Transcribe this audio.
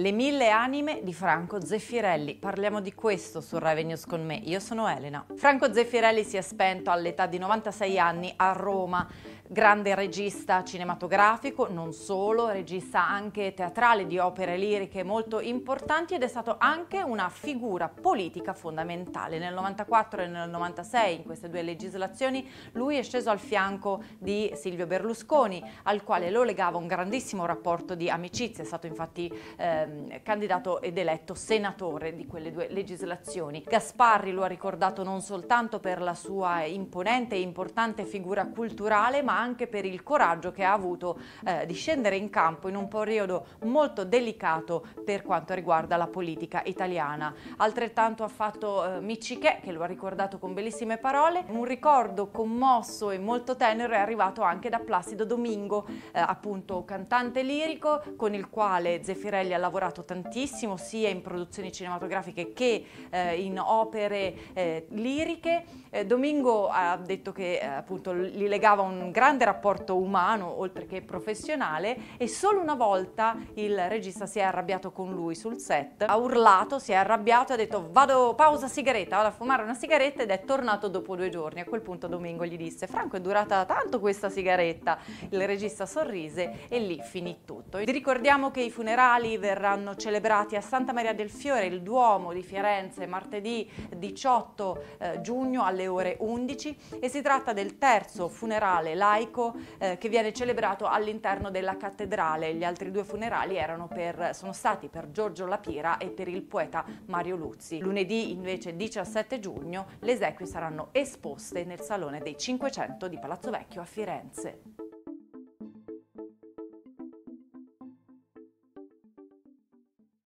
Le mille anime di Franco Zeffirelli. Parliamo di questo su Revenues con me. Io sono Elena. Franco Zeffirelli si è spento all'età di 96 anni a Roma. Grande regista cinematografico, non solo, regista anche teatrale di opere liriche molto importanti ed è stato anche una figura politica fondamentale. Nel 94 e nel 96, in queste due legislazioni, lui è sceso al fianco di Silvio Berlusconi, al quale lo legava un grandissimo rapporto di amicizia. È stato infatti eh, Ehm, candidato ed eletto senatore di quelle due legislazioni. Gasparri lo ha ricordato non soltanto per la sua imponente e importante figura culturale, ma anche per il coraggio che ha avuto eh, di scendere in campo in un periodo molto delicato per quanto riguarda la politica italiana. Altrettanto ha fatto eh, Miccichè, che lo ha ricordato con bellissime parole. Un ricordo commosso e molto tenero è arrivato anche da Placido Domingo, eh, appunto cantante lirico con il quale Zeffirelli ha lavorato lavorato tantissimo sia in produzioni cinematografiche che eh, in opere eh, liriche. Eh, Domingo ha detto che eh, appunto li legava un grande rapporto umano oltre che professionale e solo una volta il regista si è arrabbiato con lui sul set, ha urlato, si è arrabbiato, ha detto vado pausa sigaretta, vado a fumare una sigaretta ed è tornato dopo due giorni. A quel punto Domingo gli disse Franco è durata tanto questa sigaretta, il regista sorrise e lì finì tutto. Vi ricordiamo che i funerali verranno verranno celebrati a Santa Maria del Fiore, il Duomo di Firenze, martedì 18 eh, giugno alle ore 11 e si tratta del terzo funerale laico eh, che viene celebrato all'interno della cattedrale. Gli altri due funerali per, sono stati per Giorgio Lapira e per il poeta Mario Luzzi. Lunedì invece 17 giugno le esequie saranno esposte nel Salone dei 500 di Palazzo Vecchio a Firenze.